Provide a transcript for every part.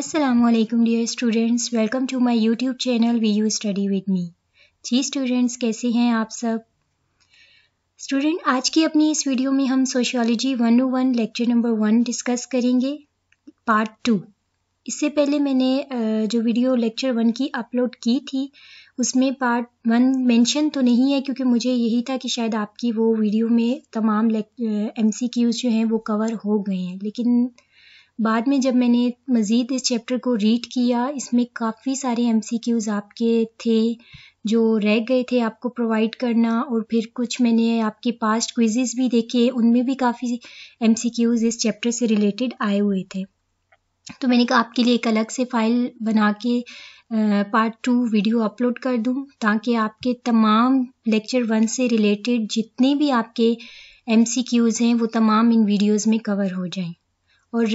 Aslam dear students welcome to my YouTube channel V U study with me जी students कैसे हैं आप सब स्टूडेंट आज की अपनी इस वीडियो में हम sociology 101 lecture number one discuss करेंगे पार्ट टू इससे पहले मैंने जो वीडियो लेक्चर वन की अपलोड की थी उसमें पार्ट वन मेंशन तो नहीं है क्योंकि मुझे यही था कि शायद आपकी वो वीडियो में तमाम एम सी क्यूज़ जो हैं वो कवर हो गए हैं लेकिन बाद में जब मैंने मज़ीद इस चैप्टर को रीड किया इसमें काफ़ी सारे एम आपके थे जो रह गए थे आपको प्रोवाइड करना और फिर कुछ मैंने आपके पास्ट क्विज़ भी देखे उनमें भी काफ़ी एम इस चैप्टर से रिलेटेड आए हुए थे तो मैंने कहा आपके लिए एक अलग से फ़ाइल बना के पार्ट टू वीडियो अपलोड कर दूं ताकि आपके तमाम लेक्चर वन से रिलेटेड जितने भी आपके एम हैं वो तमाम इन वीडियोज़ में कवर हो जाएँ और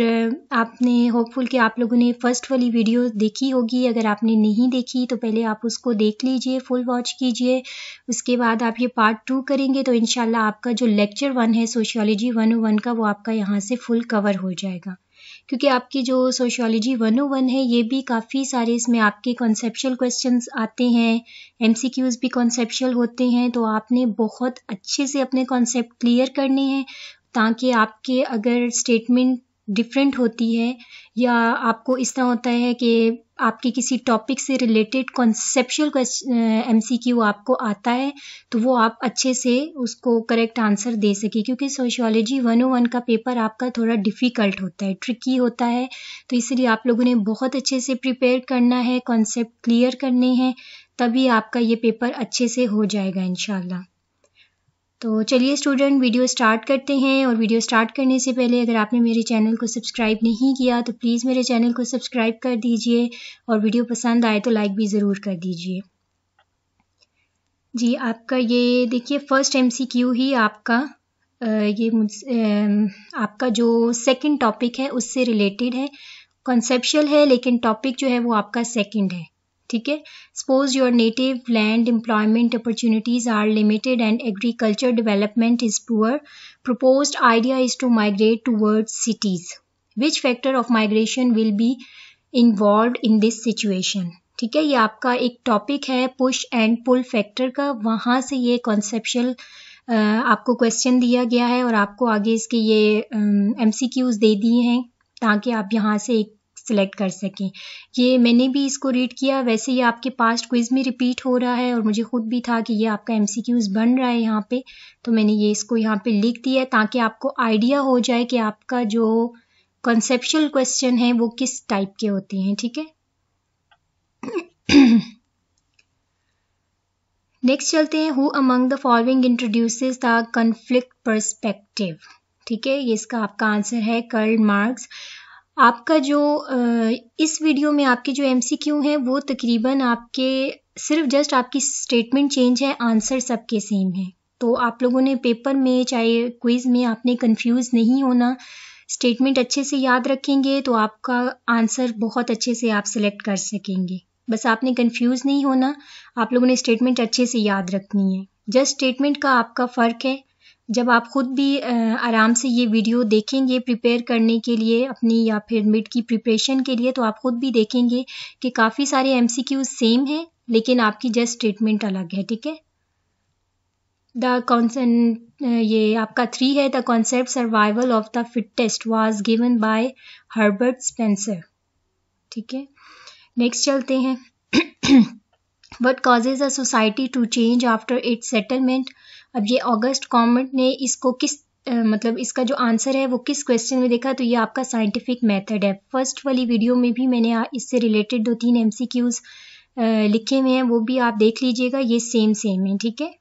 आपने होपफुल कि आप लोगों ने फर्स्ट वाली वीडियो देखी होगी अगर आपने नहीं देखी तो पहले आप उसको देख लीजिए फुल वॉच कीजिए उसके बाद आप ये पार्ट टू करेंगे तो इनशाला आपका जो लेक्चर वन है सोशियोलॉजी वन वन का वो आपका यहाँ से फुल कवर हो जाएगा क्योंकि आपकी जो सोशियोलॉजी वन oh है ये भी काफ़ी सारे इसमें आपके कॉन्सेप्शल क्वेश्चंस आते हैं एमसीक्यूज भी कॉन्सेप्शल होते हैं तो आपने बहुत अच्छे से अपने कॉन्सेप्ट क्लियर करने हैं ताकि आपके अगर स्टेटमेंट डिफरेंट होती है या आपको इस तरह होता है कि आपके किसी टॉपिक से related conceptual M C Q आपको आता है तो वो आप अच्छे से उसको करेक्ट आंसर दे सके क्योंकि सोशियोलॉजी वन ओ वन का पेपर आपका थोड़ा डिफ़िकल्ट होता है ट्रिकी होता है तो इसलिए आप लोगों ने बहुत अच्छे से प्रिपेयर करना है कॉन्सेप्ट क्लियर करने हैं तभी आपका ये पेपर अच्छे से हो जाएगा इनशाला तो चलिए स्टूडेंट वीडियो स्टार्ट करते हैं और वीडियो स्टार्ट करने से पहले अगर आपने मेरे चैनल को सब्सक्राइब नहीं किया तो प्लीज़ मेरे चैनल को सब्सक्राइब कर दीजिए और वीडियो पसंद आए तो लाइक भी ज़रूर कर दीजिए जी आपका ये देखिए फर्स्ट एमसीक्यू ही आपका ये आपका जो सेकंड टॉपिक है उससे रिलेटेड है कॉन्सेप्शल है लेकिन टॉपिक जो है वो आपका सेकंड है ठीक है suppose your native land employment opportunities are limited and agriculture development is poor propose idea is to migrate towards cities which factor of migration will be involve in this situation ठीक है ये आपका एक topic है push and pull factor का वहाँ से ये कॉन्सेप्शल आपको क्वेश्चन दिया गया है और आपको आगे इसके ये एम सी क्यूज़ दे दिए हैं ताकि आप यहाँ से एक सिलेक्ट कर सकें ये मैंने भी इसको रीड किया वैसे ये आपके पास्ट क्विज़ में रिपीट हो रहा है और मुझे खुद भी था कि ये आपका एम बन रहा है यहाँ पे तो मैंने ये इसको यहाँ पे लिख दिया ताकि आपको आइडिया हो जाए कि आपका जो कंसेप्शुअल क्वेश्चन है वो किस टाइप के होते हैं ठीक है नेक्स्ट चलते हैं who among the following introduces the conflict perspective ठीक है ये इसका आपका आंसर है कर्ल मार्क्स आपका जो इस वीडियो में आपके जो एम हैं वो तकरीबन आपके सिर्फ जस्ट आपकी स्टेटमेंट चेंज है आंसर सबके सेम है तो आप लोगों ने पेपर में चाहे क्विज में आपने कंफ्यूज नहीं होना स्टेटमेंट अच्छे से याद रखेंगे तो आपका आंसर बहुत अच्छे से आप सिलेक्ट कर सकेंगे बस आपने कंफ्यूज नहीं होना आप लोगों ने स्टेटमेंट अच्छे से याद रखनी है जस्ट स्टेटमेंट का आपका फ़र्क है जब आप ख़ुद भी आराम से ये वीडियो देखेंगे प्रिपेयर करने के लिए अपनी या फिर मिड की प्रिपरेशन के लिए तो आप ख़ुद भी देखेंगे कि काफ़ी सारे एम सेम हैं लेकिन आपकी जस्ट ट्रीटमेंट अलग है ठीक है द कॉन्सन ये आपका थ्री है the concept survival of the fittest was given by Herbert Spencer ठीक है नेक्स्ट चलते हैं what causes a society to change after its settlement अब ये ऑगस्ट कॉमेंट ने इसको किस मतलब इसका जो आंसर है वो किस क्वेश्चन में देखा तो ये आपका साइंटिफिक मेथड है फर्स्ट वाली वीडियो में भी मैंने इससे रिलेटेड दो तीन एम लिखे हुए हैं वो भी आप देख लीजिएगा ये सेम सेम है ठीक है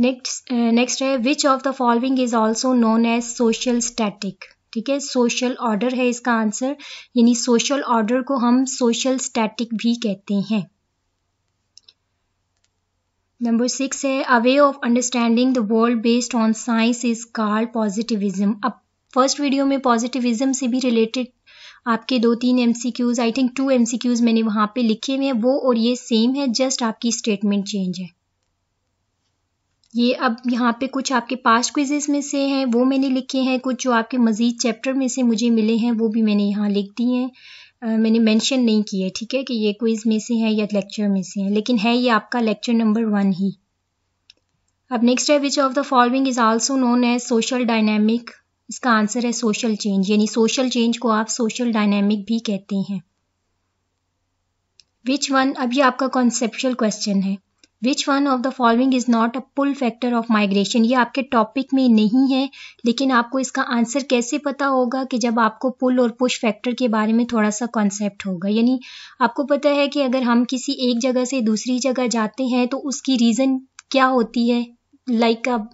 नेक्स्ट नेक्स्ट है which of the following is also known as social static ठीक है सोशल ऑर्डर है इसका आंसर यानी सोशल ऑर्डर को हम सोशल स्टैटिक भी कहते हैं नंबर सिक्स है a way of understanding the world based on science is called positivism अब फर्स्ट वीडियो में पॉजिटिविज्म से भी रिलेटेड आपके दो तीन M C Qs I think two M C Qs मैंने वहाँ पे लिखे हुए हैं वो और ये सेम है जस्ट आपकी स्टेटमेंट चेंज है ये अब यहाँ पे कुछ आपके पास्ट क्विजेस में से हैं वो मैंने लिखे हैं कुछ जो आपके मज़ीद चैप्टर में से मुझे मिले हैं वो भी मैंने यहाँ लिख दिए हैं मैंने मेंशन नहीं किए ठीक है कि ये क्विज़ में से है या लेक्चर में से है लेकिन है ये आपका लेक्चर नंबर वन ही अब नेक्स्ट है which of the following is also known as social dynamic इसका आंसर है सोशल चेंज यानी सोशल चेंज को आप सोशल डायनेमिक भी कहते हैं विच वन अब ये आपका कॉन्सेप्चुअल क्वेश्चन है which one of the following is not a pull factor of migration ये आपके टॉपिक में नहीं है लेकिन आपको इसका आंसर कैसे पता होगा कि जब आपको पुल और पुश फैक्टर के बारे में थोड़ा सा कॉन्सेप्ट होगा यानी आपको पता है कि अगर हम किसी एक जगह से दूसरी जगह जाते हैं तो उसकी रीज़न क्या होती है लाइक like आप,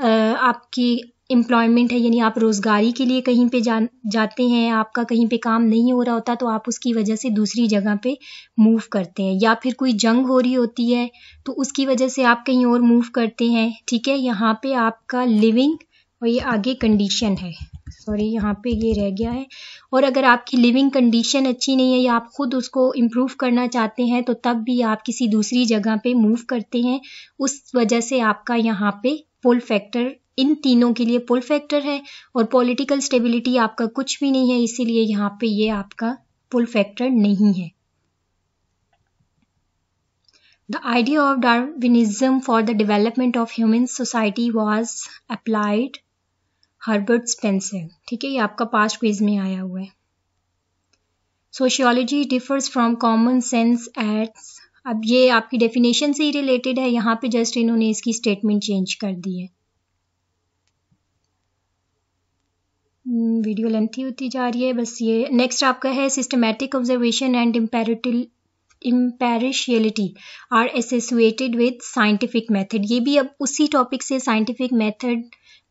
आपकी एम्प्लॉयमेंट है यानी आप रोज़गारी के लिए कहीं पे जा जाते हैं आपका कहीं पे काम नहीं हो रहा होता तो आप उसकी वजह से दूसरी जगह पे मूव करते हैं या फिर कोई जंग हो रही होती है तो उसकी वजह से आप कहीं और मूव करते हैं ठीक है यहाँ पे आपका लिविंग और ये आगे कंडीशन है सॉरी यहाँ पे ये रह गया है और अगर आपकी लिविंग कंडीशन अच्छी नहीं है या आप खुद उसको इम्प्रूव करना चाहते हैं तो तब भी आप किसी दूसरी जगह पे मूव करते हैं उस वजह से आपका यहाँ पे पुल फैक्टर इन तीनों के लिए पुल फैक्टर है और पॉलिटिकल स्टेबिलिटी आपका कुछ भी नहीं है इसीलिए यहाँ पे ये आपका पुल फैक्टर नहीं है the idea of Darwinism for the development of human society was applied Herbert Spencer ठीक है ये आपका पास्ट क्विज में आया हुआ है sociology differs from common sense एट्स अब ये आपकी डेफिनेशन से ही रिलेटेड है यहाँ पे जस्ट इन्होंने इसकी स्टेटमेंट चेंज कर दी है वीडियो लेंथी होती जा रही है बस ये नेक्स्ट आपका है systematic observation and empirical empiricality are associated with scientific method ये भी अब उसी टॉपिक से साइंटिफिक मेथड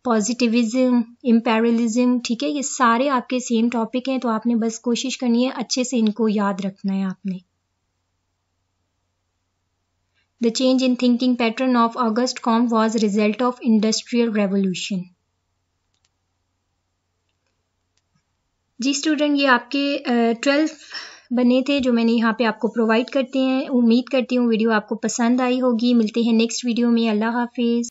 पॉजिटिविज्म इम्पेरलिज्म ठीक है ये सारे आपके सेम टॉपिक हैं तो आपने बस कोशिश करनी है अच्छे से इनको याद रखना है आपने the change in thinking pattern of August Comte was result of industrial revolution जी स्टूडेंट ये आपके ट्वेल्थ बने थे जो मैंने यहाँ पे आपको प्रोवाइड करते हैं उम्मीद करती हूँ वीडियो आपको पसंद आई होगी मिलते हैं नेक्स्ट वीडियो में अल्लाह हाफिज़